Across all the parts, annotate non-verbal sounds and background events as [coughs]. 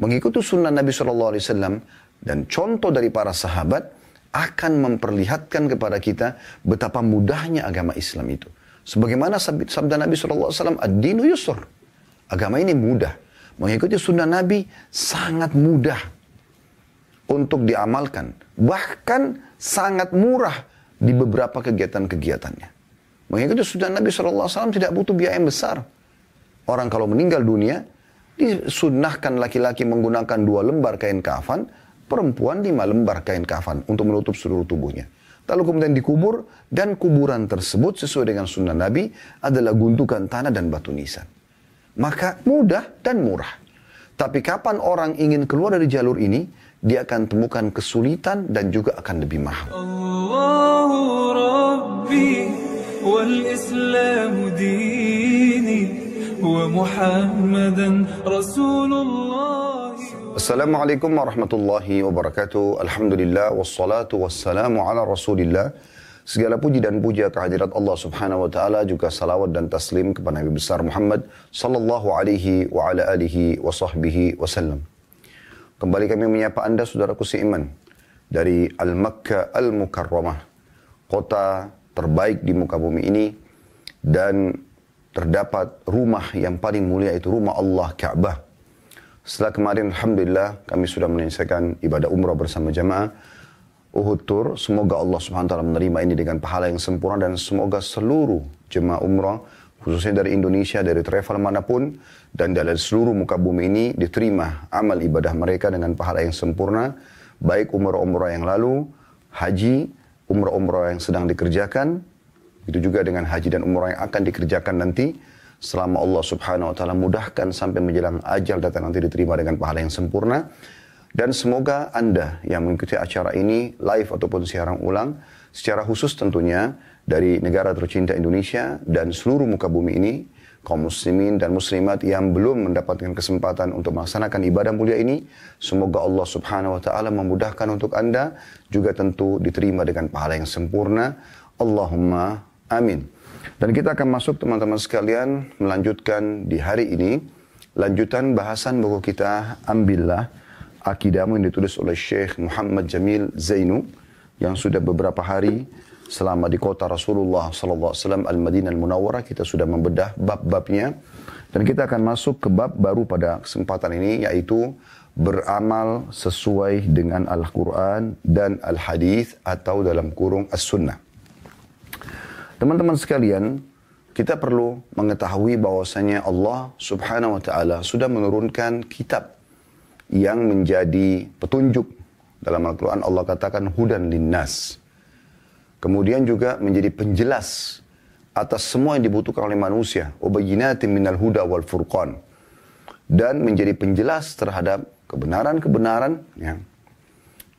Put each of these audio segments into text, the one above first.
mengikuti sunnah Nabi Shallallahu Alaihi Wasallam dan contoh dari para sahabat akan memperlihatkan kepada kita betapa mudahnya agama Islam itu. Sebagaimana sabda Nabi Shallallahu Alaihi Wasallam, ad yusur. Agama ini mudah. Mengikuti sunnah Nabi sangat mudah untuk diamalkan. Bahkan sangat murah di beberapa kegiatan-kegiatannya. Mengikuti sunnah Nabi Shallallahu Alaihi Wasallam tidak butuh biaya yang besar. Orang kalau meninggal dunia, Disunnahkan laki-laki menggunakan dua lembar kain kafan, perempuan lima lembar kain kafan untuk menutup seluruh tubuhnya. Lalu kemudian dikubur dan kuburan tersebut sesuai dengan sunnah Nabi adalah guntukan tanah dan batu nisan. Maka mudah dan murah. Tapi kapan orang ingin keluar dari jalur ini, dia akan temukan kesulitan dan juga akan lebih mahal. Allahu Rabbi, wal Islamu din. ومحمدا رسول الله السلام عليكم ورحمة الله وبركاته الحمد لله والصلاة والسلام على رسول الله Segala puji dan puja kehadirat Allah Subhanahu wa taala juga salawat dan taslim kepada Nabi besar Muhammad sallallahu alaihi wa ala alihi wa sahbihi wasallam. Kembali kami menyapa Anda saudaraku seiman dari Al-Makkah Al-Mukarramah, kota terbaik di muka bumi ini dan terdapat rumah yang paling mulia itu rumah Allah Ka'bah. Setelah kemarin Alhamdulillah kami sudah menyelesaikan ibadah umrah bersama jamaah. Uhud Tur, semoga Allah Subhanahu wa taala menerima ini dengan pahala yang sempurna dan semoga seluruh jemaah umrah khususnya dari Indonesia, dari travel manapun dan dari seluruh muka bumi ini diterima amal ibadah mereka dengan pahala yang sempurna baik umrah-umrah yang lalu, haji, umrah-umrah yang sedang dikerjakan itu juga dengan haji dan umrah yang akan dikerjakan nanti selama Allah Subhanahu wa taala mudahkan sampai menjelang ajal datang nanti diterima dengan pahala yang sempurna. Dan semoga Anda yang mengikuti acara ini live ataupun siaran ulang secara khusus tentunya dari negara tercinta Indonesia dan seluruh muka bumi ini kaum muslimin dan muslimat yang belum mendapatkan kesempatan untuk melaksanakan ibadah mulia ini semoga Allah Subhanahu wa taala memudahkan untuk Anda juga tentu diterima dengan pahala yang sempurna Allahumma Amin. Dan kita akan masuk teman-teman sekalian melanjutkan di hari ini lanjutan bahasan buku kita Ambillah Akidamu yang ditulis oleh Syekh Muhammad Jamil Zainu yang sudah beberapa hari selama di kota Rasulullah sallallahu alaihi Al-Madinah Al-Munawwarah kita sudah membedah bab-babnya dan kita akan masuk ke bab baru pada kesempatan ini yaitu beramal sesuai dengan Al-Quran dan Al-Hadis atau dalam kurung As-Sunnah. Teman-teman sekalian, kita perlu mengetahui bahwasanya Allah Subhanahu wa taala sudah menurunkan kitab yang menjadi petunjuk dalam Al-Qur'an Allah katakan hudan linnas. Kemudian juga menjadi penjelas atas semua yang dibutuhkan oleh manusia, ubayyinatin minal huda wal furqan. Dan menjadi penjelas terhadap kebenaran-kebenaran ya,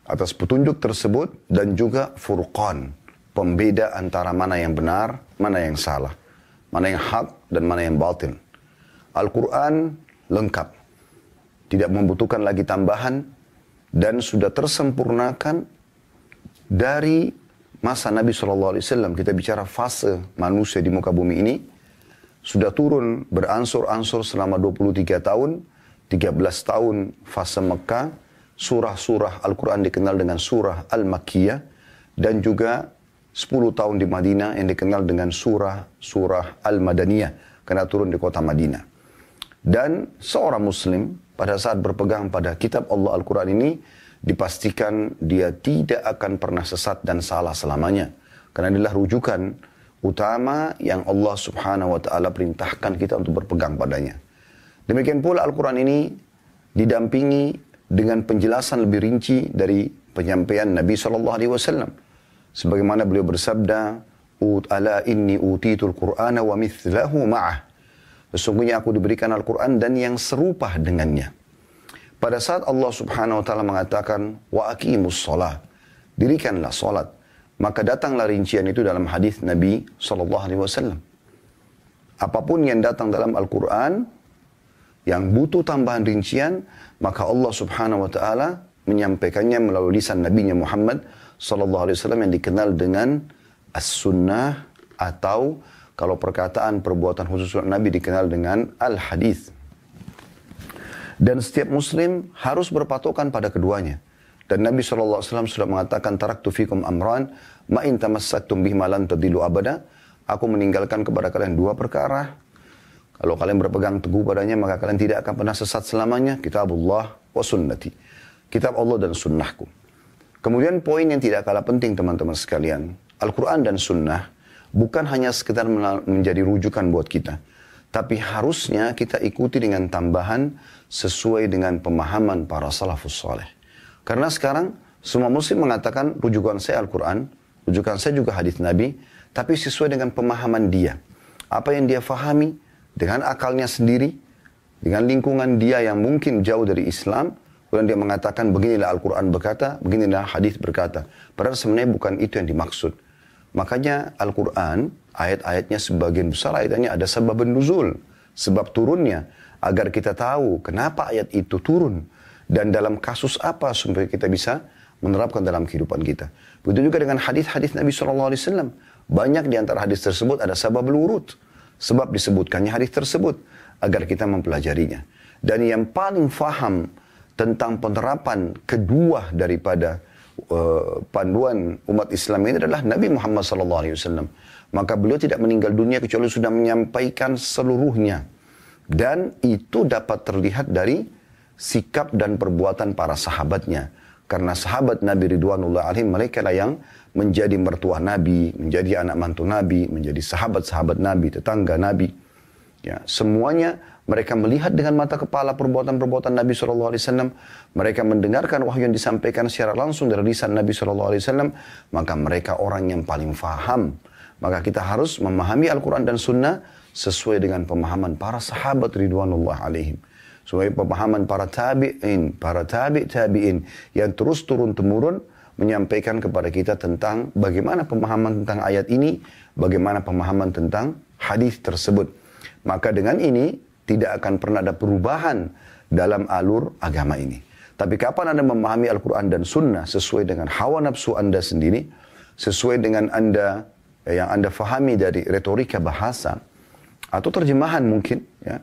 atas petunjuk tersebut dan juga furqan pembeda antara mana yang benar, mana yang salah, mana yang hak dan mana yang batin. Al-Quran lengkap, tidak membutuhkan lagi tambahan dan sudah tersempurnakan dari masa Nabi Shallallahu Alaihi Wasallam. Kita bicara fase manusia di muka bumi ini sudah turun beransur-ansur selama 23 tahun, 13 tahun fase Mekah, surah-surah Al-Quran dikenal dengan surah Al-Makkiyah, dan juga 10 tahun di Madinah yang dikenal dengan surah surah Al-Madaniyah karena turun di kota Madinah. Dan seorang muslim pada saat berpegang pada kitab Allah Al-Qur'an ini dipastikan dia tidak akan pernah sesat dan salah selamanya. Karena inilah rujukan utama yang Allah Subhanahu wa taala perintahkan kita untuk berpegang padanya. Demikian pula Al-Qur'an ini didampingi dengan penjelasan lebih rinci dari penyampaian Nabi sallallahu alaihi wasallam Sebagaimana beliau bersabda, ala inni utitul Qur'ana wa mithlahu ma'ah. Sesungguhnya aku diberikan Al-Quran dan yang serupa dengannya. Pada saat Allah subhanahu wa ta'ala mengatakan, wa aqimus shalah dirikanlah solat Maka datanglah rincian itu dalam hadis Nabi Sallallahu Alaihi Wasallam. Apapun yang datang dalam Al-Quran, yang butuh tambahan rincian, maka Allah subhanahu wa ta'ala menyampaikannya melalui lisan Nabi Muhammad Sallallahu Alaihi Wasallam yang dikenal dengan as-sunnah atau kalau perkataan perbuatan khusus Nabi dikenal dengan al hadis Dan setiap muslim harus berpatokan pada keduanya. Dan Nabi SAW sudah mengatakan taraktu fikum amran ma in tamassaktum bihima lan tadilu abada. Aku meninggalkan kepada kalian dua perkara. Kalau kalian berpegang teguh padanya maka kalian tidak akan pernah sesat selamanya. Allah wa sunnati. Kitab Allah dan sunnahku. Kemudian poin yang tidak kalah penting teman-teman sekalian, Al-Quran dan Sunnah bukan hanya sekedar menjadi rujukan buat kita, tapi harusnya kita ikuti dengan tambahan sesuai dengan pemahaman para salafus soleh. Karena sekarang semua muslim mengatakan rujukan saya Al-Quran, rujukan saya juga hadis Nabi, tapi sesuai dengan pemahaman dia. Apa yang dia fahami, dengan akalnya sendiri, dengan lingkungan dia yang mungkin jauh dari Islam, Kemudian dia mengatakan beginilah Al-Quran berkata, beginilah hadis berkata. Padahal sebenarnya bukan itu yang dimaksud. Makanya Al-Quran, ayat-ayatnya sebagian besar ayatnya ada sebab nuzul. Sebab turunnya. Agar kita tahu kenapa ayat itu turun. Dan dalam kasus apa supaya kita bisa menerapkan dalam kehidupan kita. Begitu juga dengan hadis-hadis Nabi SAW. Banyak di antara hadis tersebut ada sebab lurut. Sebab disebutkannya hadis tersebut. Agar kita mempelajarinya. Dan yang paling faham tentang penerapan kedua daripada uh, panduan umat Islam ini adalah Nabi Muhammad SAW. Maka beliau tidak meninggal dunia kecuali sudah menyampaikan seluruhnya. Dan itu dapat terlihat dari sikap dan perbuatan para sahabatnya. Karena sahabat Nabi Ridwanullah Alim mereka lah yang menjadi mertua Nabi, menjadi anak mantu Nabi, menjadi sahabat-sahabat Nabi, tetangga Nabi. Ya, semuanya mereka melihat dengan mata kepala perbuatan-perbuatan Nabi saw. Mereka mendengarkan wahyu yang disampaikan secara langsung dari lisan Nabi saw. Maka mereka orang yang paling faham. Maka kita harus memahami Al-Quran dan Sunnah sesuai dengan pemahaman para sahabat Ridwanullah alaihim. Sesuai pemahaman para tabi'in, para tabi' tabi'in yang terus turun temurun menyampaikan kepada kita tentang bagaimana pemahaman tentang ayat ini, bagaimana pemahaman tentang hadis tersebut. Maka dengan ini tidak akan pernah ada perubahan dalam alur agama ini. Tapi kapan Anda memahami Al-Quran dan Sunnah sesuai dengan hawa nafsu Anda sendiri, sesuai dengan Anda eh, yang Anda fahami dari retorika bahasa atau terjemahan mungkin, ya,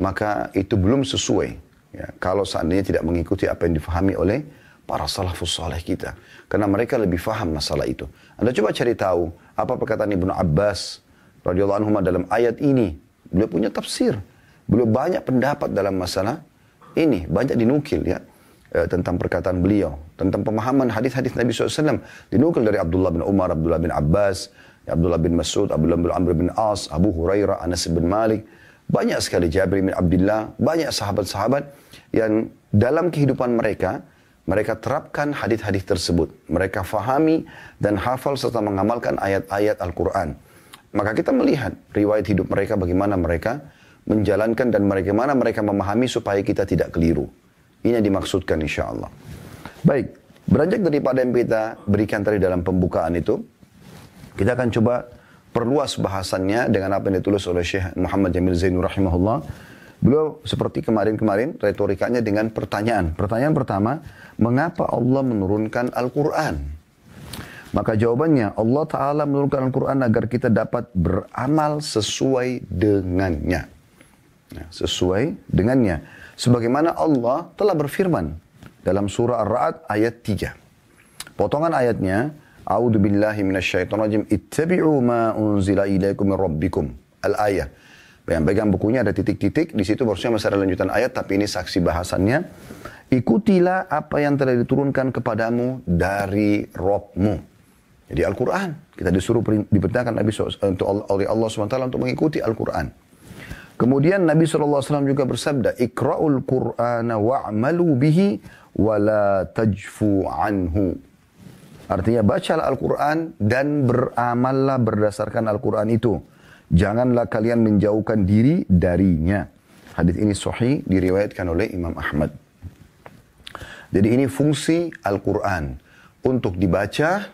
maka itu belum sesuai. Ya, kalau seandainya tidak mengikuti apa yang difahami oleh para salafus salih kita. Karena mereka lebih faham masalah itu. Anda coba cari tahu apa perkataan Ibnu Abbas radhiyallahu anhu dalam ayat ini Beliau punya tafsir. Beliau banyak pendapat dalam masalah ini. Banyak dinukil ya. Eh, tentang perkataan beliau. Tentang pemahaman hadis-hadis Nabi SAW. Dinukil dari Abdullah bin Umar, Abdullah bin Abbas, Abdullah bin Mas'ud, Abdullah bin Amr bin As, Abu Hurairah, Anas bin Malik. Banyak sekali Jabir bin Abdullah. Banyak sahabat-sahabat yang dalam kehidupan mereka, mereka terapkan hadis-hadis tersebut. Mereka fahami dan hafal serta mengamalkan ayat-ayat Al-Quran. Maka kita melihat riwayat hidup mereka bagaimana mereka menjalankan dan bagaimana mereka memahami supaya kita tidak keliru. Ini yang dimaksudkan insya Allah. Baik, beranjak daripada yang kita berikan tadi dalam pembukaan itu, kita akan coba perluas bahasannya dengan apa yang ditulis oleh Syekh Muhammad Jamil Zainur rahimahullah. Beliau seperti kemarin-kemarin retorikanya dengan pertanyaan. Pertanyaan pertama, mengapa Allah menurunkan Al-Quran? Maka jawabannya Allah Ta'ala menurunkan Al-Quran agar kita dapat beramal sesuai dengannya. Nah, sesuai dengannya. Sebagaimana Allah telah berfirman dalam surah ar raad ayat 3. Potongan ayatnya, A'udhu billahi minasyaitonir rajim. Ittabi'u ma unzila ilaikum min rabbikum. Al-ayah. Yang pegang bukunya ada titik-titik, di situ maksudnya masih ada lanjutan ayat, tapi ini saksi bahasannya. Ikutilah apa yang telah diturunkan kepadamu dari Robmu. Jadi Al-Quran. Kita disuruh diperintahkan Nabi untuk oleh Allah SWT untuk mengikuti Al-Quran. Kemudian Nabi SAW juga bersabda, Ikra'ul Qur'ana wa'amalu bihi wa la tajfu anhu. Artinya bacalah Al-Quran dan beramallah berdasarkan Al-Quran itu. Janganlah kalian menjauhkan diri darinya. Hadis ini sahih diriwayatkan oleh Imam Ahmad. Jadi ini fungsi Al-Quran. Untuk dibaca,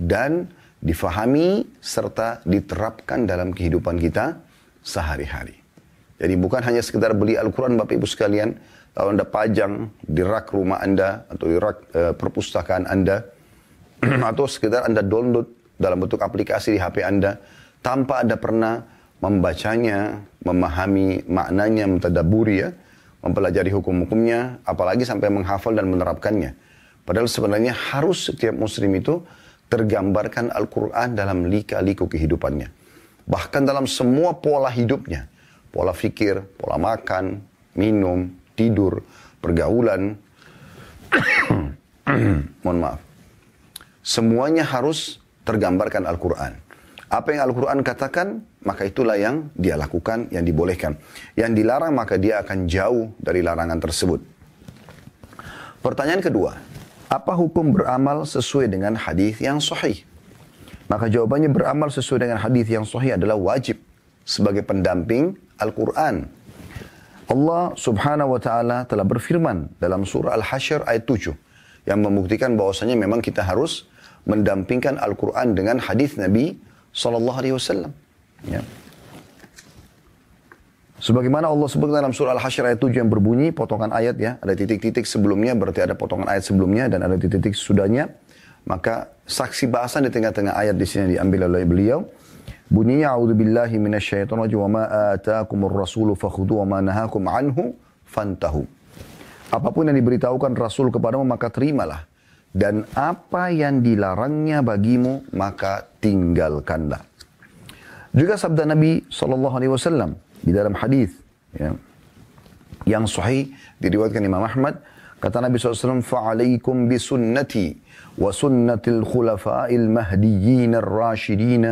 dan difahami serta diterapkan dalam kehidupan kita sehari-hari. Jadi bukan hanya sekedar beli Al-Quran Bapak Ibu sekalian, kalau Anda pajang di rak rumah Anda atau di rak e, perpustakaan Anda, [clears throat] atau sekedar Anda download dalam bentuk aplikasi di HP Anda, tanpa Anda pernah membacanya, memahami maknanya, mentadaburi ya, mempelajari hukum-hukumnya, apalagi sampai menghafal dan menerapkannya. Padahal sebenarnya harus setiap muslim itu tergambarkan Al-Quran dalam lika-liku kehidupannya. Bahkan dalam semua pola hidupnya. Pola fikir, pola makan, minum, tidur, pergaulan. [coughs] Mohon maaf. Semuanya harus tergambarkan Al-Quran. Apa yang Al-Quran katakan, maka itulah yang dia lakukan, yang dibolehkan. Yang dilarang, maka dia akan jauh dari larangan tersebut. Pertanyaan kedua, apa hukum beramal sesuai dengan hadis yang sahih? Maka jawabannya beramal sesuai dengan hadis yang sahih adalah wajib sebagai pendamping Al-Quran. Allah subhanahu wa ta'ala telah berfirman dalam surah al hasyr ayat 7 yang membuktikan bahwasanya memang kita harus mendampingkan Al-Quran dengan hadis Nabi Sallallahu Alaihi Wasallam. Ya. Sebagaimana Allah sebutkan dalam surah Al-Hasyr ayat 7 yang berbunyi, potongan ayat ya, ada titik-titik sebelumnya, berarti ada potongan ayat sebelumnya dan ada titik-titik sudahnya. Maka saksi bahasan di tengah-tengah ayat di sini diambil oleh beliau. Bunyinya a'udzubillahi minasyaitonir rajim wa ma ataakumur rasulu fakhudhu wa ma nahakum anhu fantahu. Apapun yang diberitahukan Rasul kepadamu maka terimalah dan apa yang dilarangnya bagimu maka tinggalkanlah. Juga sabda Nabi saw di dalam hadis ya. yang sahih diriwayatkan Imam Ahmad kata Nabi SAW fa'alaikum sunnati wa sunnatil khulafa'il mahdiyyin ar-rashidin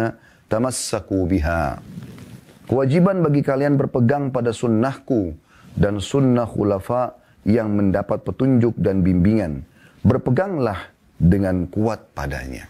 tamassaku biha kewajiban bagi kalian berpegang pada sunnahku dan sunnah khulafa yang mendapat petunjuk dan bimbingan berpeganglah dengan kuat padanya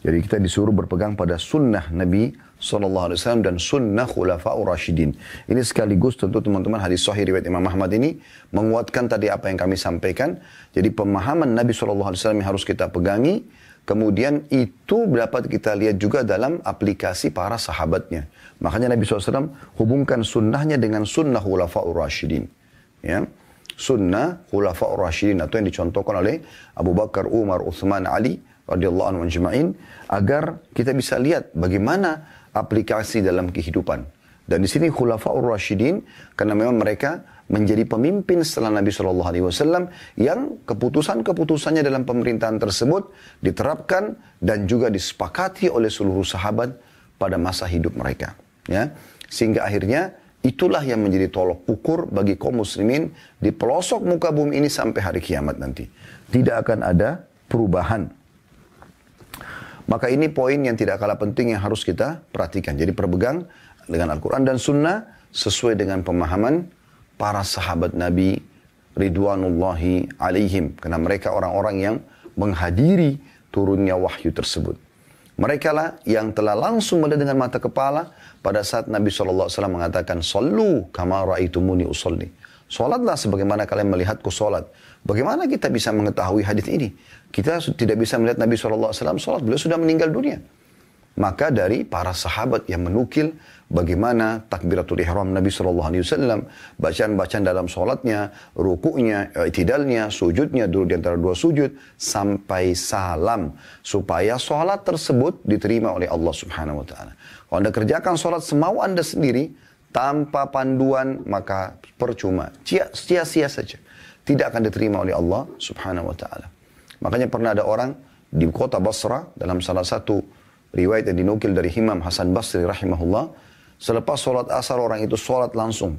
jadi kita disuruh berpegang pada sunnah Nabi Sallallahu Alaihi Wasallam dan Sunnah Khulafa'ur Rashidin. Ini sekaligus tentu teman-teman hadis Sahih riwayat Imam Ahmad ini menguatkan tadi apa yang kami sampaikan. Jadi pemahaman Nabi Sallallahu Alaihi Wasallam harus kita pegangi. Kemudian itu dapat kita lihat juga dalam aplikasi para sahabatnya. Makanya Nabi SAW hubungkan sunnahnya dengan sunnah khulafa'ur rasyidin. Ya. Sunnah khulafa'ur rasyidin atau yang dicontohkan oleh Abu Bakar, Umar, Uthman, Ali radhiyallahu anhu agar kita bisa lihat bagaimana aplikasi dalam kehidupan. Dan di sini Khulafaur Rashidin karena memang mereka menjadi pemimpin setelah Nabi Shallallahu Alaihi Wasallam yang keputusan-keputusannya dalam pemerintahan tersebut diterapkan dan juga disepakati oleh seluruh sahabat pada masa hidup mereka. Ya, sehingga akhirnya itulah yang menjadi tolok ukur bagi kaum muslimin di pelosok muka bumi ini sampai hari kiamat nanti. Tidak akan ada perubahan maka ini poin yang tidak kalah penting yang harus kita perhatikan. Jadi perbegang dengan Al-Quran dan Sunnah sesuai dengan pemahaman para sahabat Nabi Ridwanullahi alaihim. Karena mereka orang-orang yang menghadiri turunnya wahyu tersebut. Mereka lah yang telah langsung melihat dengan mata kepala pada saat Nabi SAW mengatakan, Sallu kama muni usalli. Solatlah sebagaimana kalian melihatku solat. Bagaimana kita bisa mengetahui hadis ini? Kita tidak bisa melihat Nabi SAW sholat, beliau sudah meninggal dunia. Maka dari para sahabat yang menukil bagaimana takbiratul ihram Nabi saw. bacaan-bacaan dalam sholatnya, rukunya, eh, itidalnya, sujudnya dulu di antara dua sujud sampai salam supaya sholat tersebut diterima oleh Allah Subhanahu Wa Taala. Kalau anda kerjakan sholat semau anda sendiri tanpa panduan maka percuma, sia-sia saja tidak akan diterima oleh Allah Subhanahu wa taala. Makanya pernah ada orang di kota Basra dalam salah satu riwayat yang dinukil dari Imam Hasan Basri rahimahullah, selepas sholat asar orang itu sholat langsung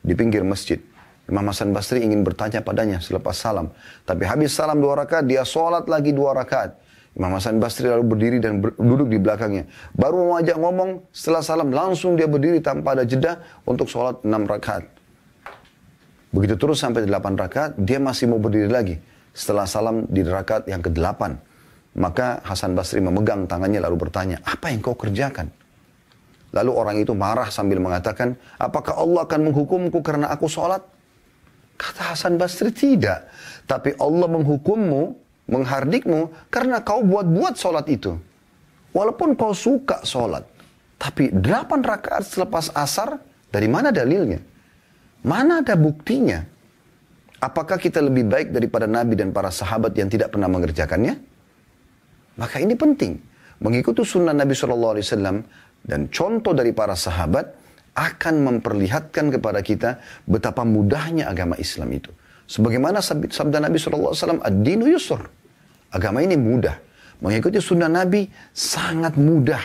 di pinggir masjid. Imam Hasan Basri ingin bertanya padanya selepas salam. Tapi habis salam dua rakaat, dia sholat lagi dua rakaat. Imam Hasan Basri lalu berdiri dan ber, duduk di belakangnya. Baru mau ajak ngomong, setelah salam langsung dia berdiri tanpa ada jeda untuk sholat enam rakaat. Begitu terus sampai delapan rakaat, dia masih mau berdiri lagi. Setelah salam di rakaat yang ke-8, maka Hasan Basri memegang tangannya lalu bertanya, apa yang kau kerjakan? Lalu orang itu marah sambil mengatakan, apakah Allah akan menghukumku karena aku sholat? Kata Hasan Basri, tidak. Tapi Allah menghukummu, menghardikmu, karena kau buat-buat sholat itu. Walaupun kau suka sholat, tapi delapan rakaat selepas asar, dari mana dalilnya? Mana ada buktinya? Apakah kita lebih baik daripada Nabi dan para sahabat yang tidak pernah mengerjakannya? Maka ini penting. Mengikuti sunnah Nabi SAW dan contoh dari para sahabat akan memperlihatkan kepada kita betapa mudahnya agama Islam itu. Sebagaimana sabda Nabi SAW, Ad-dinu yusur. Agama ini mudah. Mengikuti sunnah Nabi sangat mudah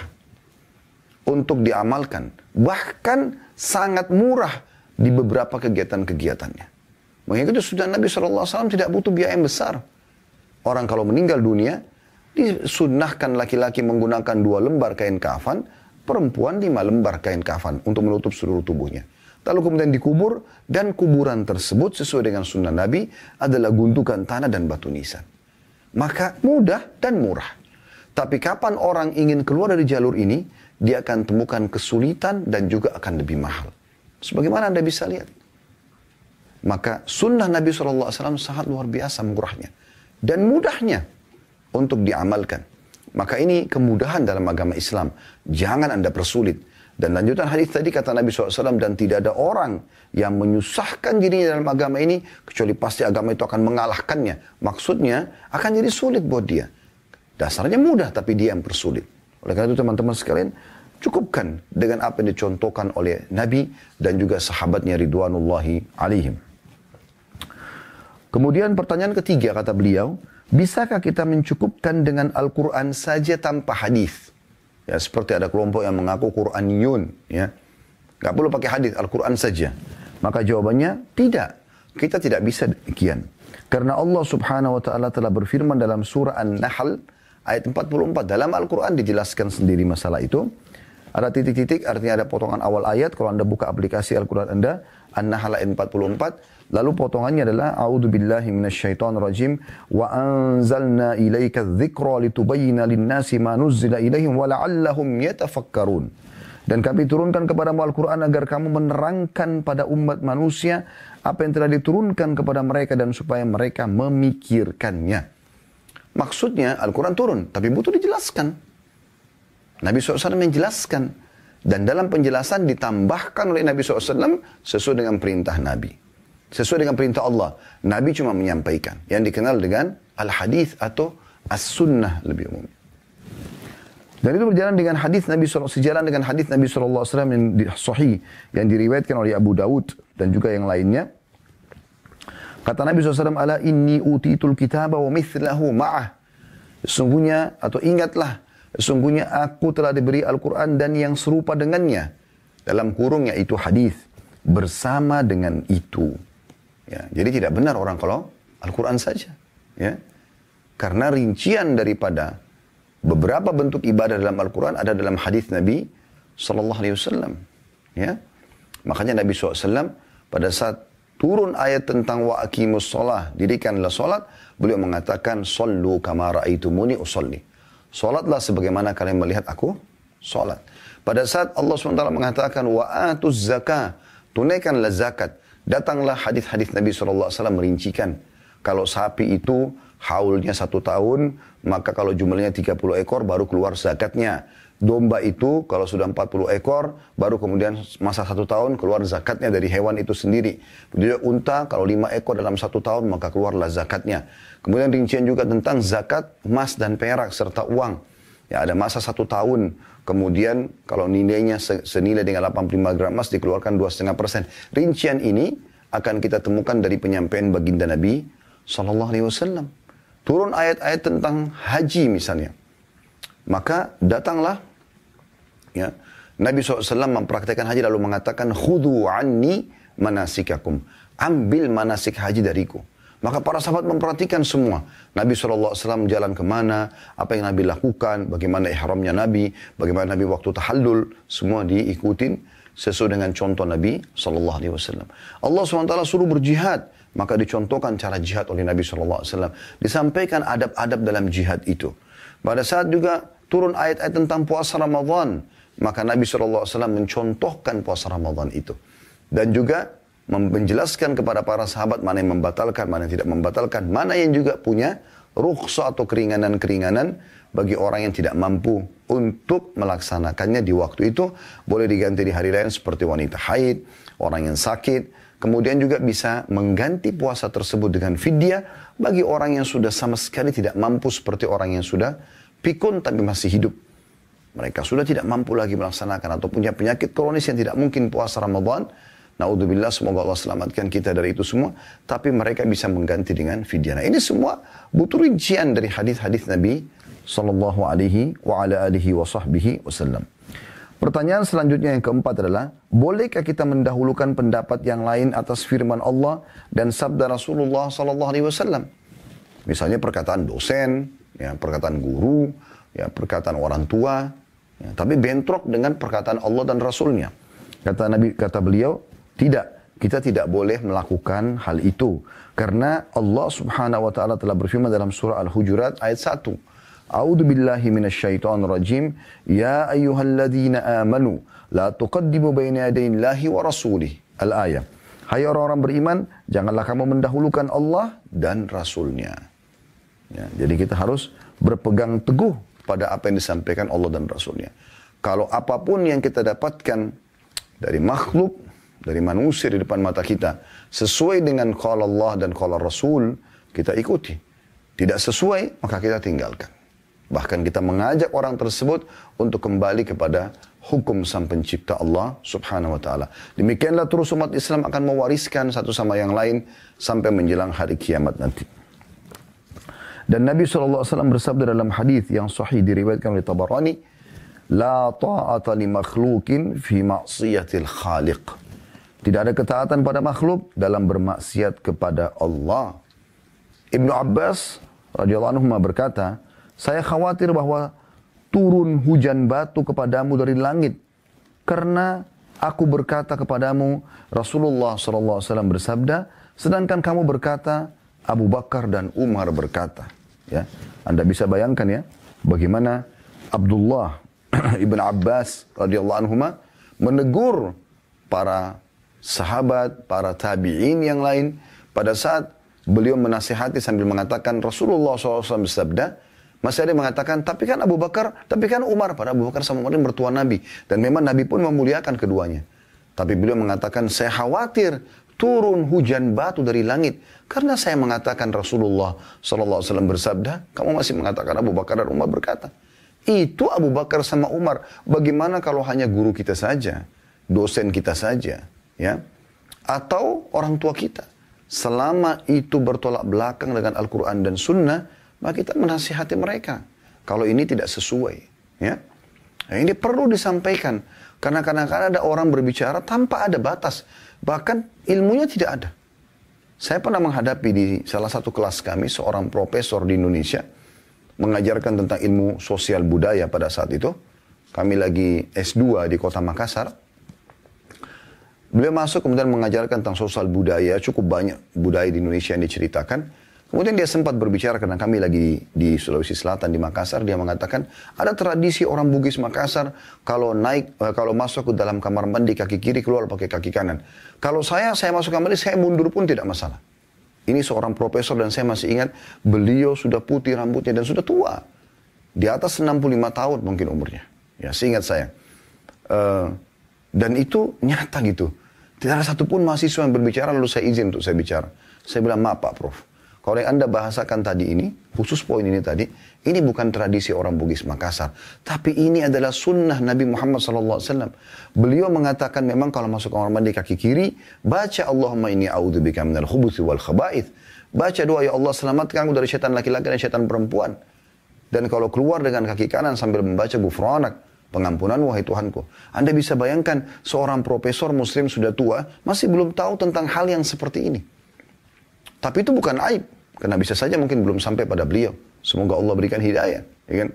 untuk diamalkan. Bahkan sangat murah di beberapa kegiatan-kegiatannya. mengingat itu sunnah Nabi SAW tidak butuh biaya yang besar. Orang kalau meninggal dunia, disunnahkan laki-laki menggunakan dua lembar kain kafan, perempuan lima lembar kain kafan untuk menutup seluruh tubuhnya. Lalu kemudian dikubur dan kuburan tersebut sesuai dengan sunnah Nabi adalah guntukan tanah dan batu nisan. Maka mudah dan murah. Tapi kapan orang ingin keluar dari jalur ini, dia akan temukan kesulitan dan juga akan lebih mahal. Sebagaimana Anda bisa lihat. Maka sunnah Nabi SAW sangat luar biasa murahnya. Dan mudahnya untuk diamalkan. Maka ini kemudahan dalam agama Islam. Jangan Anda persulit. Dan lanjutan hadis tadi kata Nabi SAW, dan tidak ada orang yang menyusahkan dirinya dalam agama ini, kecuali pasti agama itu akan mengalahkannya. Maksudnya, akan jadi sulit buat dia. Dasarnya mudah, tapi dia yang persulit. Oleh karena itu teman-teman sekalian, Cukupkan dengan apa yang dicontohkan oleh Nabi dan juga sahabatnya Ridwanullahi alaihim. Kemudian pertanyaan ketiga kata beliau, bisakah kita mencukupkan dengan Al-Quran saja tanpa hadis? Ya, seperti ada kelompok yang mengaku Quran Yun, ya. Gak perlu pakai hadis, Al-Quran saja. Maka jawabannya tidak. Kita tidak bisa demikian. Karena Allah subhanahu wa ta'ala telah berfirman dalam surah An-Nahl ayat 44. Dalam Al-Quran dijelaskan sendiri masalah itu. Ada titik-titik artinya ada potongan awal ayat kalau Anda buka aplikasi Al-Qur'an Anda An-Nahl ayat 44 lalu potongannya adalah a'udzubillahi rajim, wa anzalna ilaika dzikra litubayyana lin ma nuzzila ilaihim wa la'allahum yatafakkarun. Dan kami turunkan kepada Al-Quran agar kamu menerangkan pada umat manusia apa yang telah diturunkan kepada mereka dan supaya mereka memikirkannya. Maksudnya Al-Quran turun, tapi butuh dijelaskan. Nabi SAW menjelaskan. Dan dalam penjelasan ditambahkan oleh Nabi SAW sesuai dengan perintah Nabi. Sesuai dengan perintah Allah. Nabi cuma menyampaikan. Yang dikenal dengan al-hadith atau as-sunnah lebih umum. Dan itu berjalan dengan hadis Nabi SAW, sejalan dengan hadis Nabi SAW yang di, sahih, yang diriwayatkan oleh Abu Dawud dan juga yang lainnya. Kata Nabi SAW, Ala inni utitul kitaba wa mithlahu ma'ah. Sesungguhnya, atau ingatlah, Sesungguhnya aku telah diberi Al-Quran dan yang serupa dengannya. Dalam kurung yaitu hadis bersama dengan itu. Ya, jadi tidak benar orang kalau Al-Quran saja. Ya. Karena rincian daripada beberapa bentuk ibadah dalam Al-Quran ada dalam hadis Nabi Sallallahu Alaihi Wasallam. Ya. Makanya Nabi SAW pada saat turun ayat tentang wa'akimus sholah, dirikanlah sholat, beliau mengatakan, Sallu kamara muni usolli. Sholatlah sebagaimana kalian melihat aku sholat. Pada saat Allah SWT mengatakan, Wa'atuz zakah, tunaikanlah zakat. Datanglah hadis-hadis Nabi SAW merincikan. Kalau sapi itu haulnya satu tahun, maka kalau jumlahnya 30 ekor baru keluar zakatnya domba itu kalau sudah 40 ekor baru kemudian masa satu tahun keluar zakatnya dari hewan itu sendiri. Begitu unta kalau lima ekor dalam satu tahun maka keluarlah zakatnya. Kemudian rincian juga tentang zakat emas dan perak serta uang. Ya ada masa satu tahun kemudian kalau nilainya senilai dengan 85 gram emas dikeluarkan 2,5 persen. Rincian ini akan kita temukan dari penyampaian baginda Nabi saw Alaihi Turun ayat-ayat tentang haji misalnya. Maka datanglah Ya. Nabi SAW mempraktekkan haji lalu mengatakan, Khudu anni manasikakum. Ambil manasik haji dariku. Maka para sahabat memperhatikan semua. Nabi SAW jalan kemana, apa yang Nabi lakukan, bagaimana ihramnya Nabi, bagaimana Nabi waktu tahallul, semua diikuti sesuai dengan contoh Nabi SAW. Allah SWT suruh berjihad, maka dicontohkan cara jihad oleh Nabi SAW. Disampaikan adab-adab dalam jihad itu. Pada saat juga turun ayat-ayat tentang puasa Ramadan, maka Nabi SAW mencontohkan puasa Ramadan itu. Dan juga menjelaskan kepada para sahabat mana yang membatalkan, mana yang tidak membatalkan, mana yang juga punya rukhsah atau keringanan-keringanan bagi orang yang tidak mampu untuk melaksanakannya di waktu itu boleh diganti di hari lain seperti wanita haid, orang yang sakit, kemudian juga bisa mengganti puasa tersebut dengan fidyah bagi orang yang sudah sama sekali tidak mampu seperti orang yang sudah pikun tapi masih hidup. Mereka sudah tidak mampu lagi melaksanakan atau punya penyakit kronis yang tidak mungkin puasa Ramadan. Naudzubillah semoga Allah selamatkan kita dari itu semua. Tapi mereka bisa mengganti dengan fidyah. Nah, ini semua butuh rincian dari hadis-hadis Nabi Sallallahu Alaihi wa ala alihi wa sahbihi wasallam. Pertanyaan selanjutnya yang keempat adalah, bolehkah kita mendahulukan pendapat yang lain atas firman Allah dan sabda Rasulullah Sallallahu Alaihi Wasallam? Misalnya perkataan dosen, ya, perkataan guru, ya, perkataan orang tua, Ya, tapi bentrok dengan perkataan Allah dan Rasulnya. Kata Nabi, kata beliau, tidak. Kita tidak boleh melakukan hal itu. Karena Allah subhanahu wa ta'ala telah berfirman dalam surah Al-Hujurat ayat 1. أعوذ billahi من الشيطان الرجيم يا أيها الذين آمنوا لا تقدموا بين يدي الله ورسوله الآية Hai orang-orang beriman, janganlah kamu mendahulukan Allah dan Rasulnya. Ya, jadi kita harus berpegang teguh pada apa yang disampaikan Allah dan Rasulnya. Kalau apapun yang kita dapatkan dari makhluk, dari manusia di depan mata kita, sesuai dengan kalau Allah dan kalau Rasul, kita ikuti. Tidak sesuai, maka kita tinggalkan. Bahkan kita mengajak orang tersebut untuk kembali kepada hukum sang pencipta Allah subhanahu wa ta'ala. Demikianlah terus umat Islam akan mewariskan satu sama yang lain sampai menjelang hari kiamat nanti. Dan Nabi SAW bersabda dalam hadis yang sahih diriwayatkan oleh Tabarani, La ta'ata li makhlukin fi ma'siyatil khaliq. Tidak ada ketaatan pada makhluk dalam bermaksiat kepada Allah. Ibnu Abbas radhiyallahu anhu berkata, saya khawatir bahwa turun hujan batu kepadamu dari langit karena aku berkata kepadamu Rasulullah Alaihi Wasallam bersabda sedangkan kamu berkata Abu Bakar dan Umar berkata Ya. Anda bisa bayangkan ya, bagaimana Abdullah [clears throat] ibn Abbas radhiyallahu anhu menegur para sahabat, para tabi'in yang lain pada saat beliau menasihati sambil mengatakan Rasulullah SAW bersabda, masih ada mengatakan, tapi kan Abu Bakar, tapi kan Umar. Pada Abu Bakar sama Umar ini mertua Nabi. Dan memang Nabi pun memuliakan keduanya. Tapi beliau mengatakan, saya khawatir turun hujan batu dari langit. Karena saya mengatakan Rasulullah Alaihi Wasallam bersabda, kamu masih mengatakan Abu Bakar dan Umar berkata. Itu Abu Bakar sama Umar. Bagaimana kalau hanya guru kita saja, dosen kita saja, ya? Atau orang tua kita. Selama itu bertolak belakang dengan Al-Quran dan Sunnah, maka kita menasihati mereka. Kalau ini tidak sesuai, ya. Nah, ini perlu disampaikan. Karena kadang-kadang ada orang berbicara tanpa ada batas bahkan ilmunya tidak ada. Saya pernah menghadapi di salah satu kelas kami seorang profesor di Indonesia mengajarkan tentang ilmu sosial budaya pada saat itu. Kami lagi S2 di kota Makassar. Beliau masuk kemudian mengajarkan tentang sosial budaya, cukup banyak budaya di Indonesia yang diceritakan. Kemudian dia sempat berbicara karena kami lagi di, di Sulawesi Selatan di Makassar dia mengatakan ada tradisi orang Bugis Makassar kalau naik eh, kalau masuk ke dalam kamar mandi kaki kiri keluar pakai kaki kanan. Kalau saya saya masuk kamar mandi saya mundur pun tidak masalah. Ini seorang profesor dan saya masih ingat beliau sudah putih rambutnya dan sudah tua. Di atas 65 tahun mungkin umurnya. Ya, seingat saya. Uh, dan itu nyata gitu. Tidak ada satupun mahasiswa yang berbicara lalu saya izin untuk saya bicara. Saya bilang, maaf Pak Prof kalau yang Anda bahasakan tadi ini, khusus poin ini tadi, ini bukan tradisi orang Bugis Makassar. Tapi ini adalah sunnah Nabi Muhammad SAW. Beliau mengatakan memang kalau masuk kamar mandi kaki kiri, baca Allahumma ini a'udzubika minal khubuthi wal khaba'ith. Baca doa ya Allah selamatkan aku dari setan laki-laki dan setan perempuan. Dan kalau keluar dengan kaki kanan sambil membaca gufranak, pengampunan wahai Tuhanku. Anda bisa bayangkan seorang profesor muslim sudah tua masih belum tahu tentang hal yang seperti ini. Tapi itu bukan aib. Karena bisa saja mungkin belum sampai pada beliau. Semoga Allah berikan hidayah. Ya kan?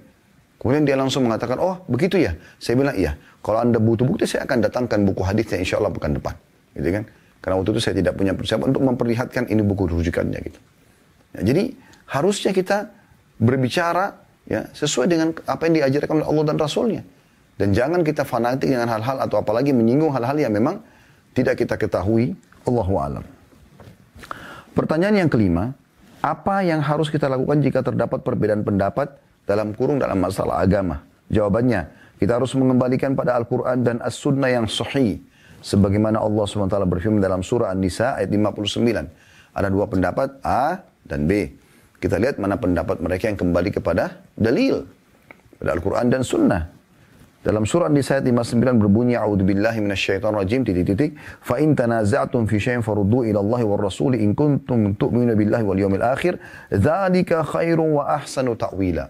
Kemudian dia langsung mengatakan, oh begitu ya. Saya bilang, iya. Kalau anda butuh bukti, saya akan datangkan buku hadisnya insya Allah bukan depan. Gitu kan? Karena waktu itu saya tidak punya persiapan untuk memperlihatkan ini buku rujukannya gitu. Ya, jadi harusnya kita berbicara ya sesuai dengan apa yang diajarkan oleh Allah dan Rasulnya. Dan jangan kita fanatik dengan hal-hal atau apalagi menyinggung hal-hal yang memang tidak kita ketahui. Allahu'alam. Pertanyaan yang kelima, apa yang harus kita lakukan jika terdapat perbedaan pendapat dalam kurung dalam masalah agama? Jawabannya, kita harus mengembalikan pada Al-Quran dan As-Sunnah yang sahih. Sebagaimana Allah SWT berfirman dalam surah An-Nisa ayat 59. Ada dua pendapat, A dan B. Kita lihat mana pendapat mereka yang kembali kepada dalil. Pada Al-Quran dan Sunnah. Dalam surah Nisa ayat 59 berbunyi a'udzubillahi minasyaitonirrajim titik-titik fa in tanaza'tum fi syai'in faruddu ila Allah war rasul in kuntum tu'minuna billahi wal yawmil akhir dzalika khairun wa ahsanu ta'wila.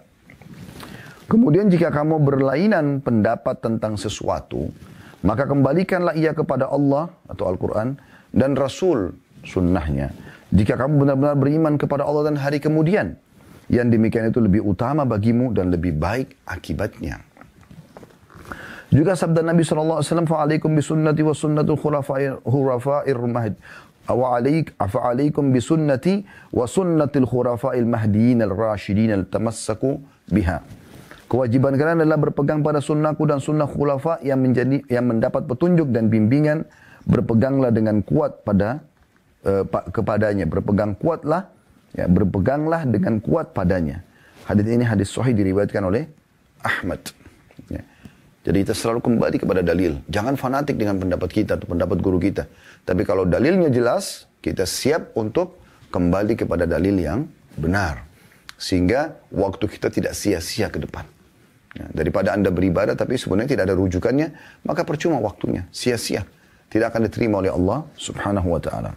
Kemudian jika kamu berlainan pendapat tentang sesuatu, maka kembalikanlah ia kepada Allah atau Al-Quran dan Rasul sunnahnya. Jika kamu benar-benar beriman kepada Allah dan hari kemudian, yang demikian itu lebih utama bagimu dan lebih baik akibatnya. Juga sabda Nabi SAW, Fa'alaikum sunnati wa sunnatul khurafa'ir mahd. وعليك فعليكم بسنتي وسنة الخلفاء المهديين الراشدين tamassaku biha. Kewajiban kalian adalah berpegang pada sunnahku dan sunnah khulafa yang menjadi yang mendapat petunjuk dan bimbingan. Berpeganglah dengan kuat pada uh, kepadanya. Berpegang kuatlah, ya berpeganglah dengan kuat padanya. Hadis ini hadis sahih diriwayatkan oleh Ahmad. Jadi kita selalu kembali kepada dalil. Jangan fanatik dengan pendapat kita atau pendapat guru kita. Tapi kalau dalilnya jelas, kita siap untuk kembali kepada dalil yang benar. Sehingga waktu kita tidak sia-sia ke depan. Ya, daripada Anda beribadah tapi sebenarnya tidak ada rujukannya, maka percuma waktunya, sia-sia. Tidak akan diterima oleh Allah subhanahu wa ta'ala.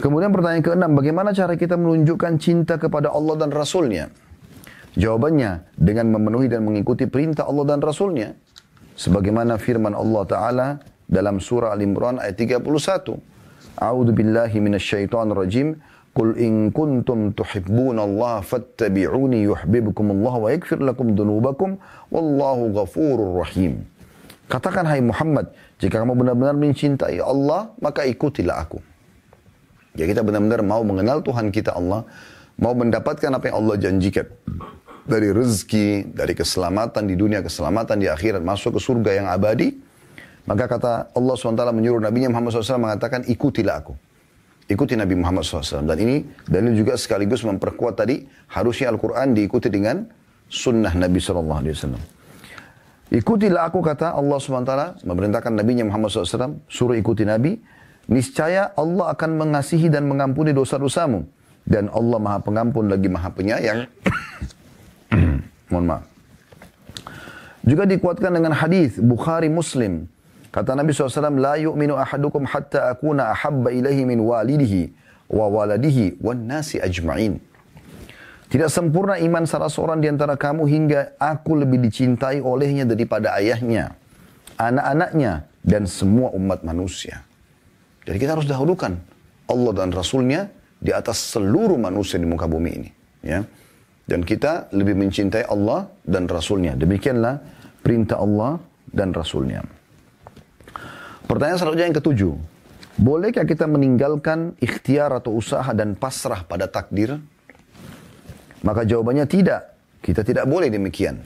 Kemudian pertanyaan keenam, bagaimana cara kita menunjukkan cinta kepada Allah dan Rasulnya? Jawabannya dengan memenuhi dan mengikuti perintah Allah dan Rasulnya. Sebagaimana firman Allah Ta'ala dalam surah Al-Imran ayat 31. A'udhu billahi minasyaitan rajim. Qul in kuntum tuhibbuna Allah fattabi'uni yuhibbukum Allah wa yakfir lakum dunubakum wallahu ghafurur rahim. Katakan hai Muhammad, jika kamu benar-benar mencintai Allah, maka ikutilah aku. Ya kita benar-benar mau mengenal Tuhan kita Allah, mau mendapatkan apa yang Allah janjikan dari rezeki, dari keselamatan di dunia, keselamatan di akhirat, masuk ke surga yang abadi, maka kata Allah SWT menyuruh Nabi Muhammad SAW mengatakan, ikutilah aku. Ikuti Nabi Muhammad SAW. Dan ini dalil juga sekaligus memperkuat tadi, harusnya Al-Quran diikuti dengan sunnah Nabi SAW. Ikutilah aku kata Allah SWT, memerintahkan Nabi Muhammad SAW, suruh ikuti Nabi, niscaya Allah akan mengasihi dan mengampuni dosa-dosamu. Dan Allah maha pengampun lagi maha penyayang. Mohon maaf. Juga dikuatkan dengan hadis Bukhari Muslim. Kata Nabi SAW, La yu'minu ahadukum hatta akuna ahabba ilahi min walidihi wa waladihi wa nasi ajma'in. Tidak sempurna iman salah seorang di antara kamu hingga aku lebih dicintai olehnya daripada ayahnya, anak-anaknya, dan semua umat manusia. Jadi kita harus dahulukan Allah dan Rasulnya di atas seluruh manusia di muka bumi ini. Ya. Dan kita lebih mencintai Allah dan Rasulnya. Demikianlah perintah Allah dan Rasulnya. Pertanyaan selanjutnya yang ketujuh. Bolehkah kita meninggalkan ikhtiar atau usaha dan pasrah pada takdir? Maka jawabannya tidak. Kita tidak boleh demikian.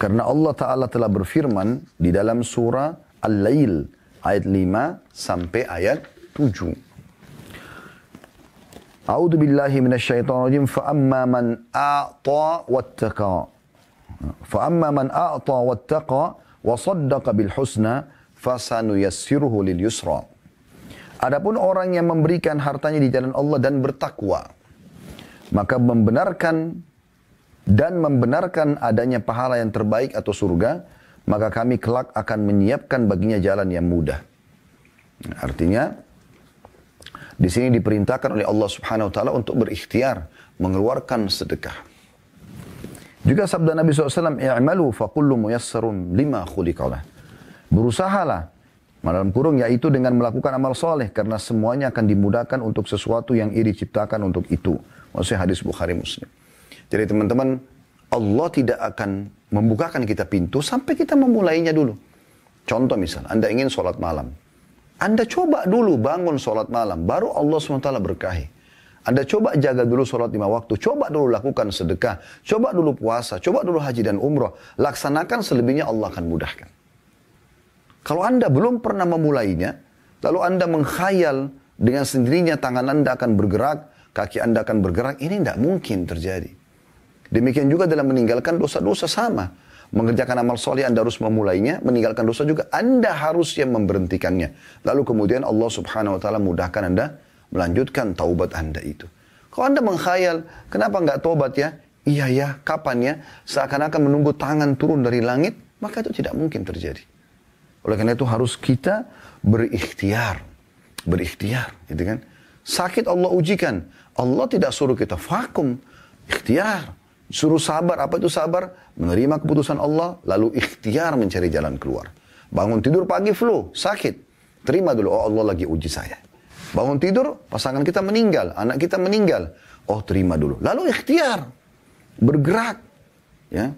Karena Allah Ta'ala telah berfirman di dalam surah Al-Lail ayat 5 sampai ayat 7. A'udzu billahi minasyaitonirrajim fa amma man a'ta wattaqa. Fa amma man a'ta wattaqa wa saddaqa bil husna fasanuyassiruhu lil yusra. Adapun orang yang memberikan hartanya di jalan Allah dan bertakwa, maka membenarkan dan membenarkan adanya pahala yang terbaik atau surga, maka kami kelak akan menyiapkan baginya jalan yang mudah. Artinya, di sini diperintahkan oleh Allah Subhanahu wa taala untuk berikhtiar mengeluarkan sedekah. Juga sabda Nabi SAW, "I'malu fa kullu muyassarun lima khuliqalah." Berusahalah dalam kurung yaitu dengan melakukan amal soleh karena semuanya akan dimudahkan untuk sesuatu yang ia diciptakan untuk itu. Maksudnya hadis Bukhari Muslim. Jadi teman-teman, Allah tidak akan membukakan kita pintu sampai kita memulainya dulu. Contoh misal, Anda ingin sholat malam. Anda coba dulu bangun sholat malam, baru Allah SWT berkahi. Anda coba jaga dulu sholat lima waktu, coba dulu lakukan sedekah, coba dulu puasa, coba dulu haji dan umroh. Laksanakan selebihnya Allah akan mudahkan. Kalau Anda belum pernah memulainya, lalu Anda mengkhayal dengan sendirinya tangan Anda akan bergerak, kaki Anda akan bergerak, ini tidak mungkin terjadi. Demikian juga dalam meninggalkan dosa-dosa sama mengerjakan amal soleh Anda harus memulainya, meninggalkan dosa juga Anda harus yang memberhentikannya. Lalu kemudian Allah subhanahu wa ta'ala mudahkan Anda melanjutkan taubat Anda itu. Kalau Anda mengkhayal, kenapa enggak taubat ya? Iya ya, kapan ya? Seakan-akan menunggu tangan turun dari langit, maka itu tidak mungkin terjadi. Oleh karena itu harus kita berikhtiar. Berikhtiar, gitu kan? Sakit Allah ujikan. Allah tidak suruh kita vakum. Ikhtiar. Suruh sabar, apa itu sabar? Menerima keputusan Allah, lalu ikhtiar mencari jalan keluar. Bangun tidur pagi flu, sakit. Terima dulu, oh Allah lagi uji saya. Bangun tidur, pasangan kita meninggal, anak kita meninggal. Oh terima dulu. Lalu ikhtiar, bergerak. Ya,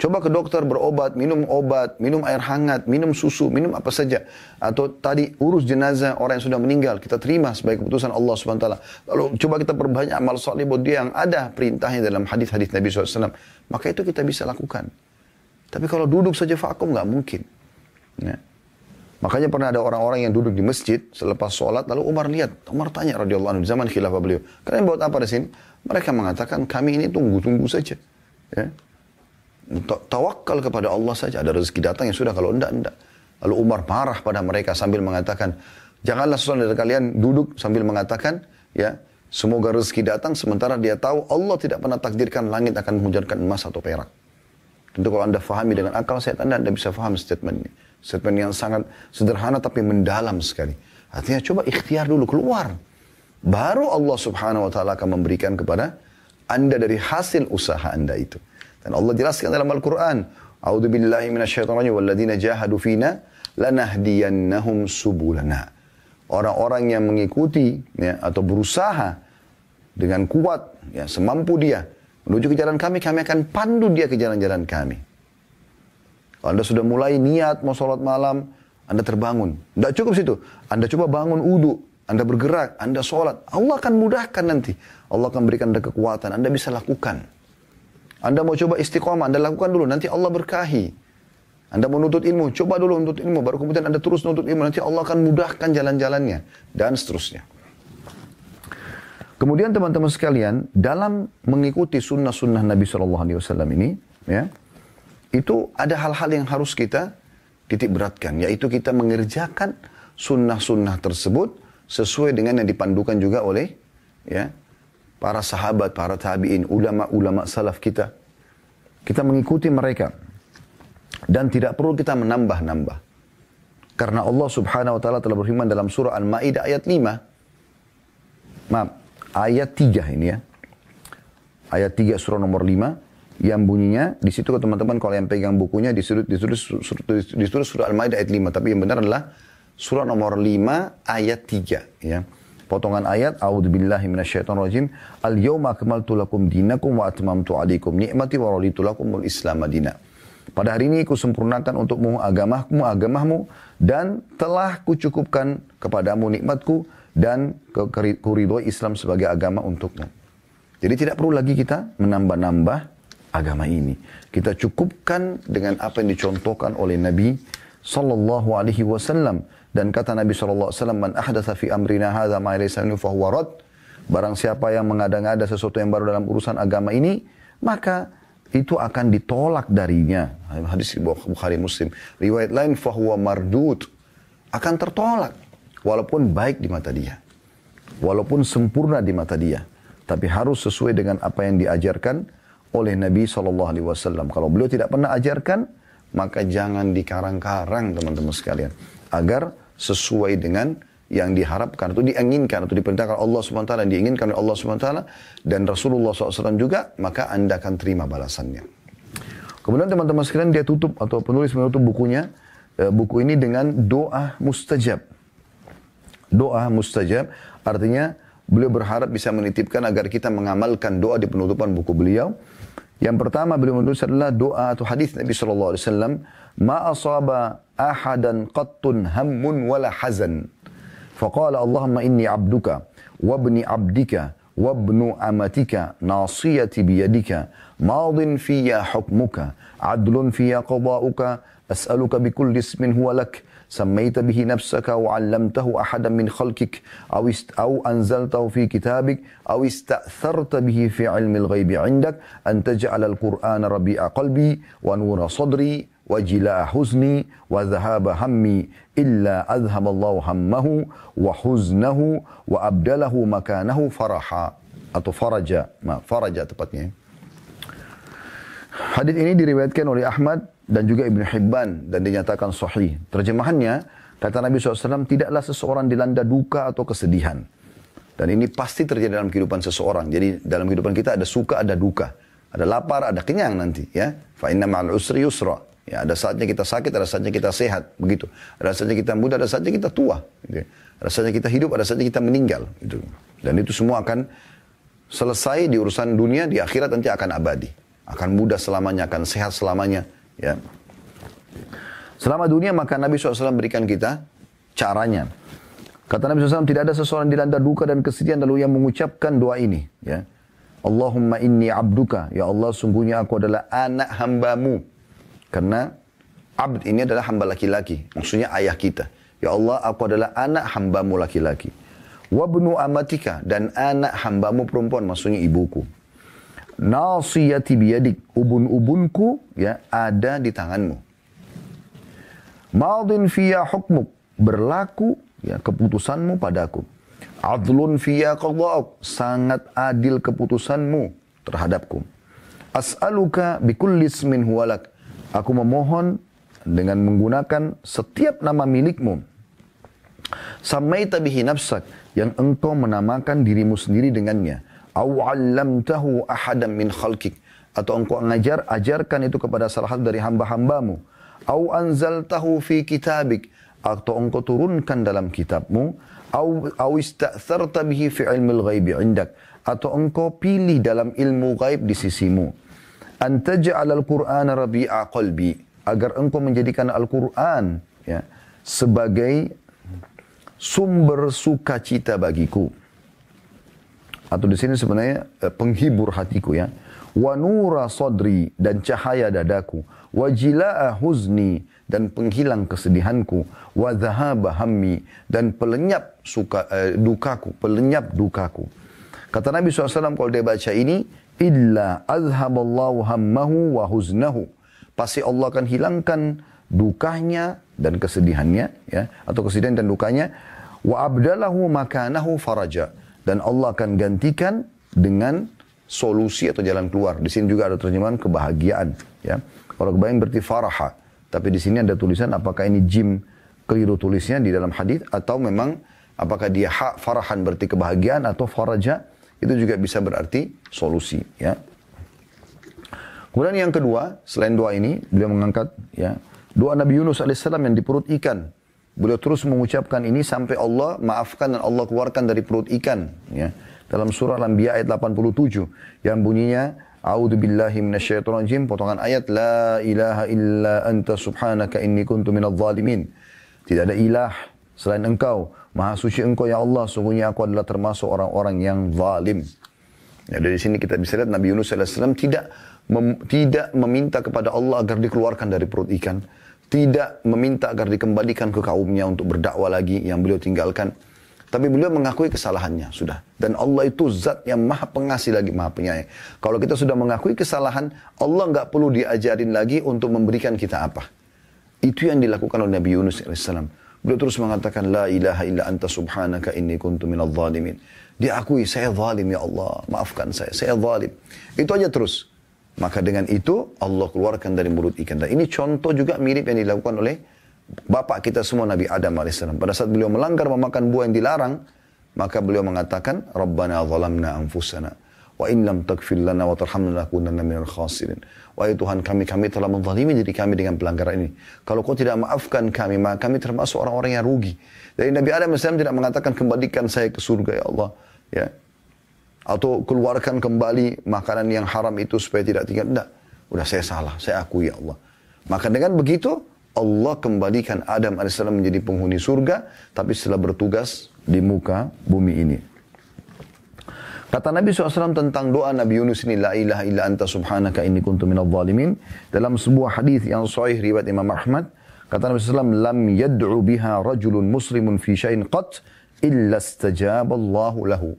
Coba ke dokter berobat, minum obat, minum air hangat, minum susu, minum apa saja. Atau tadi urus jenazah orang yang sudah meninggal, kita terima sebagai keputusan Allah SWT. Lalu coba kita perbanyak amal soleh buat dia yang ada perintahnya dalam hadis-hadis Nabi SAW. Maka itu kita bisa lakukan. Tapi kalau duduk saja vakum nggak mungkin. Ya. Makanya pernah ada orang-orang yang duduk di masjid selepas sholat lalu Umar lihat, Umar tanya radhiyallahu anhu zaman khilafah beliau, kalian buat apa di sini? Mereka mengatakan kami ini tunggu-tunggu saja. Ya. Tawakal kepada Allah saja. Ada rezeki datang yang sudah. Kalau enggak, enggak. Lalu Umar marah pada mereka sambil mengatakan, janganlah seorang dari kalian duduk sambil mengatakan, ya, semoga rezeki datang sementara dia tahu Allah tidak pernah takdirkan langit akan menghujankan emas atau perak. Tentu kalau anda fahami dengan akal sehat anda, anda bisa faham statement ini. Statement yang sangat sederhana tapi mendalam sekali. Artinya coba ikhtiar dulu keluar. Baru Allah subhanahu wa ta'ala akan memberikan kepada anda dari hasil usaha anda itu. Dan Allah jelaskan dalam Al-Quran. A'udhu billahi minasyaitonannya walladina jahadu fina lanahdiyannahum subulana. Orang-orang yang mengikuti ya, atau berusaha dengan kuat, ya, semampu dia menuju ke jalan kami, kami akan pandu dia ke jalan-jalan kami. Kalau Anda sudah mulai niat mau sholat malam, Anda terbangun. Tidak cukup situ. Anda coba bangun udu, Anda bergerak, Anda sholat. Allah akan mudahkan nanti. Allah akan berikan Anda kekuatan. Anda bisa lakukan. Anda mau coba istiqomah, Anda lakukan dulu, nanti Allah berkahi. Anda menuntut ilmu, coba dulu menuntut ilmu, baru kemudian Anda terus menuntut ilmu, nanti Allah akan mudahkan jalan-jalannya, dan seterusnya. Kemudian teman-teman sekalian, dalam mengikuti sunnah-sunnah Nabi saw ini, ya, itu ada hal-hal yang harus kita titik beratkan, yaitu kita mengerjakan sunnah-sunnah tersebut sesuai dengan yang dipandukan juga oleh ya para sahabat, para tabi'in, ulama-ulama salaf kita. Kita mengikuti mereka. Dan tidak perlu kita menambah-nambah. Karena Allah subhanahu wa ta'ala telah berfirman dalam surah Al-Ma'idah ayat 5. Maaf, ayat 3 ini ya. Ayat 3 surah nomor 5 yang bunyinya di situ teman-teman kalau yang pegang bukunya disuruh ditulis ditulis, surah Al-Maidah ayat 5 tapi yang benar adalah surah nomor 5 ayat 3 ya. Potongan ayat A'udzubillahi minasyaitonirrajim. Al-yauma akmaltu lakum dinakum wa atmamtu alaikum ni'mati wa raditu lakumul Islam madina. Pada hari ini kusempurnakan untukmu agamamu agamamu dan telah kucukupkan kepadamu nikmatku dan kuridhoi Islam sebagai agama untukmu. Jadi tidak perlu lagi kita menambah-nambah agama ini. Kita cukupkan dengan apa yang dicontohkan oleh Nabi sallallahu alaihi wasallam dan kata Nabi sallallahu alaihi wasallam man ahdatsa fi amrina hadza ma laysa minhu fahuwa rad barang siapa yang mengada-ngada sesuatu yang baru dalam urusan agama ini maka itu akan ditolak darinya hadis Bukhari Muslim riwayat lain fahuwa mardud akan tertolak walaupun baik di mata dia walaupun sempurna di mata dia tapi harus sesuai dengan apa yang diajarkan oleh Nabi Shallallahu Alaihi Wasallam. Kalau beliau tidak pernah ajarkan, maka jangan dikarang-karang teman-teman sekalian. Agar sesuai dengan yang diharapkan atau diinginkan atau diperintahkan Allah SWT dan diinginkan oleh Allah SWT dan Rasulullah SAW juga, maka Anda akan terima balasannya. Kemudian teman-teman sekalian dia tutup atau penulis menutup bukunya, eh, buku ini dengan doa mustajab. Doa mustajab artinya beliau berharap bisa menitipkan agar kita mengamalkan doa di penutupan buku beliau Yang pertama beliau menulis adalah doa atau hadis Nabi sallallahu alaihi wasallam, "Ma asaba ahadan qattun hammun wala hazan." Faqala Allahumma inni 'abduka wa ibni 'abdika wa ibnu amatika nasiyati biyadika madin fiyya hukmuka adlun fiyya qada'uka as'aluka bi kulli ismin huwa lak سميت به نفسك أو علمته أحدا من خلقك أو, است أو أنزلته في كتابك أو استأثرت به في علم الغيب عندك أن تجعل القرآن ربيع قلبي ونور صدري وجلاء حزني وذهاب همي إلا أذهب الله همه وحزنه وأبدله مكانه فرحا atau faraja, ma, faraja tepatnya. Hadis ini diriwayatkan oleh Ahmad dan juga Ibn Hibban dan dinyatakan sahih. Terjemahannya, kata Nabi SAW, tidaklah seseorang dilanda duka atau kesedihan. Dan ini pasti terjadi dalam kehidupan seseorang. Jadi dalam kehidupan kita ada suka, ada duka. Ada lapar, ada kenyang nanti. ya. Fa'inna ma'al usri yusra. Ya, ada saatnya kita sakit, ada saatnya kita sehat. Begitu. Ada saatnya kita muda, ada saatnya kita tua. Gitu. Ya. Ada saatnya kita hidup, ada saatnya kita meninggal. Gitu. Dan itu semua akan selesai di urusan dunia, di akhirat nanti akan abadi. Akan muda selamanya, akan sehat selamanya. Ya. Selama dunia maka Nabi SAW berikan kita caranya. Kata Nabi SAW, tidak ada seseorang dilanda duka dan kesedihan lalu yang mengucapkan doa ini. Ya. Allahumma inni abduka. Ya Allah, sungguhnya aku adalah anak hambamu. Karena abd ini adalah hamba laki-laki. Maksudnya ayah kita. Ya Allah, aku adalah anak hambamu laki-laki. Wabnu amatika. Dan anak hambamu perempuan. Maksudnya ibuku nasiyati biyadik, ubun-ubunku ya ada di tanganmu. Maudin fiya hukmuk, berlaku ya keputusanmu padaku. Adlun fiya qadha'uk, sangat adil keputusanmu terhadapku. As'aluka bikulli ismin huwalak. Aku memohon dengan menggunakan setiap nama milikmu. samaita tabihi nafsak yang engkau menamakan dirimu sendiri dengannya. Au 'allamtahu ahadan min khalqik. Atau engkau ngajar, ajarkan itu kepada salah satu dari hamba-hambamu. Au anzaltahu fi kitabik. Atau engkau turunkan dalam kitabmu. Au, au ista'tharta bihi fi ilmil ghaibi indak. Atau engkau pilih dalam ilmu gaib di sisimu. Antaja'al al-Qur'an rabi'a qalbi. Agar engkau menjadikan Al-Quran ya, sebagai sumber sukacita bagiku atau di sini sebenarnya eh, penghibur hatiku ya. Wa nura sodri dan cahaya dadaku, wa jilaa huzni dan penghilang kesedihanku, wa dhahaba hammi dan pelenyap suka eh, dukaku, pelenyap dukaku. Kata Nabi SAW kalau dia baca ini, illa azhaballahu hammahu wa huznahu. Pasti Allah akan hilangkan dukanya dan kesedihannya ya atau kesedihan dan dukanya wa abdalahu makanahu faraja dan Allah akan gantikan dengan solusi atau jalan keluar. Di sini juga ada terjemahan kebahagiaan. Ya. Kalau kebayang berarti faraha. Tapi di sini ada tulisan apakah ini jim keliru tulisnya di dalam hadis atau memang apakah dia hak farahan berarti kebahagiaan atau faraja itu juga bisa berarti solusi ya. Kemudian yang kedua, selain doa ini, beliau mengangkat ya doa Nabi Yunus alaihissalam yang di perut ikan. Beliau terus mengucapkan ini sampai Allah maafkan dan Allah keluarkan dari perut ikan. Ya. Dalam surah Al-Anbiya ayat 87 yang bunyinya A'udzu billahi minasyaitonir rajim potongan ayat la ilaha illa anta subhanaka inni kuntu minadh zalimin. Tidak ada ilah selain engkau. Maha suci engkau ya Allah, sungguhnya aku adalah termasuk orang-orang yang zalim. Ya, dari sini kita bisa lihat Nabi Yunus as tidak mem, tidak meminta kepada Allah agar dikeluarkan dari perut ikan, tidak meminta agar dikembalikan ke kaumnya untuk berdakwah lagi yang beliau tinggalkan. Tapi beliau mengakui kesalahannya sudah. Dan Allah itu zat yang maha pengasih lagi, maha penyayang. Kalau kita sudah mengakui kesalahan, Allah nggak perlu diajarin lagi untuk memberikan kita apa. Itu yang dilakukan oleh Nabi Yunus AS. Beliau terus mengatakan, La ilaha illa anta subhanaka inni kuntu minal zalimin. Dia saya zalim ya Allah, maafkan saya, saya zalim. Itu aja terus. Maka dengan itu Allah keluarkan dari mulut ikan. Dan ini contoh juga mirip yang dilakukan oleh bapak kita semua Nabi Adam AS. Pada saat beliau melanggar memakan buah yang dilarang, maka beliau mengatakan, Rabbana zalamna anfusana. Wa in lam takfir lana wa tarhamna lakunanna minal khasirin. Wahai Tuhan kami, kami telah menzalimi diri kami dengan pelanggaran ini. Kalau kau tidak maafkan kami, maka kami termasuk orang-orang yang rugi. Jadi Nabi Adam AS tidak mengatakan kembalikan saya ke surga ya Allah. Ya, atau keluarkan kembali makanan yang haram itu supaya tidak tinggal. Tidak. Udah saya salah, saya akui ya Allah. Maka dengan begitu Allah kembalikan Adam AS menjadi penghuni surga tapi setelah bertugas di muka bumi ini. Kata Nabi SAW tentang doa Nabi Yunus ini, La ilaha illa anta subhanaka inni kuntu minal zalimin. Dalam sebuah hadis yang sahih riwayat Imam Ahmad, kata Nabi SAW, Lam yad'u biha rajulun muslimun fi syain qat, illa Allahu lahu.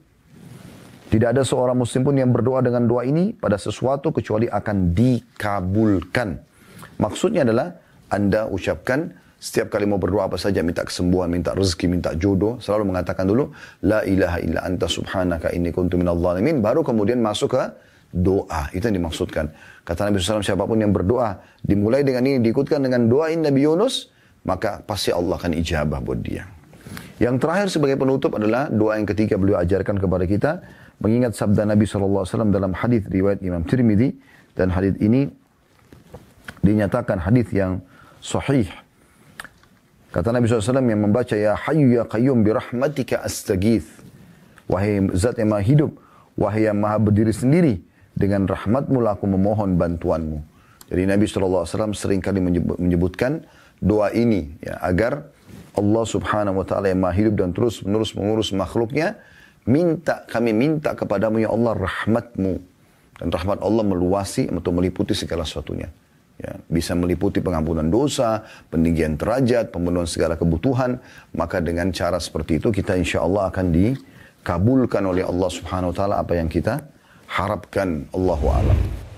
Tidak ada seorang muslim pun yang berdoa dengan doa ini pada sesuatu kecuali akan dikabulkan. Maksudnya adalah Anda ucapkan setiap kali mau berdoa apa saja, minta kesembuhan, minta rezeki, minta jodoh, selalu mengatakan dulu, La ilaha illa anta subhanaka inni kuntu minadh-dhalimin, baru kemudian masuk ke doa. Itu yang dimaksudkan. Kata Nabi SAW, siapapun yang berdoa, dimulai dengan ini, diikutkan dengan doa Nabi Yunus, maka pasti Allah akan ijabah buat dia. Yang terakhir sebagai penutup adalah doa yang ketiga beliau ajarkan kepada kita, mengingat sabda Nabi SAW dalam hadis riwayat Imam Tirmidzi dan hadis ini dinyatakan hadis yang sahih. Kata Nabi SAW yang membaca Ya hayu Ya Qayyum rahmatika astagith. Wahai zat yang maha hidup, wahai yang maha berdiri sendiri, dengan rahmatmu aku memohon bantuanmu. Jadi Nabi SAW seringkali menyebutkan doa ini ya, agar Allah subhanahu wa ta'ala yang maha hidup dan terus menerus mengurus makhluknya Minta, kami minta kepadamu ya Allah rahmatmu. Dan rahmat Allah meluasi atau meliputi segala sesuatunya. Ya, bisa meliputi pengampunan dosa, peninggian derajat, pemenuhan segala kebutuhan. Maka dengan cara seperti itu kita insya Allah akan dikabulkan oleh Allah subhanahu wa ta'ala apa yang kita harapkan. Allahu alam.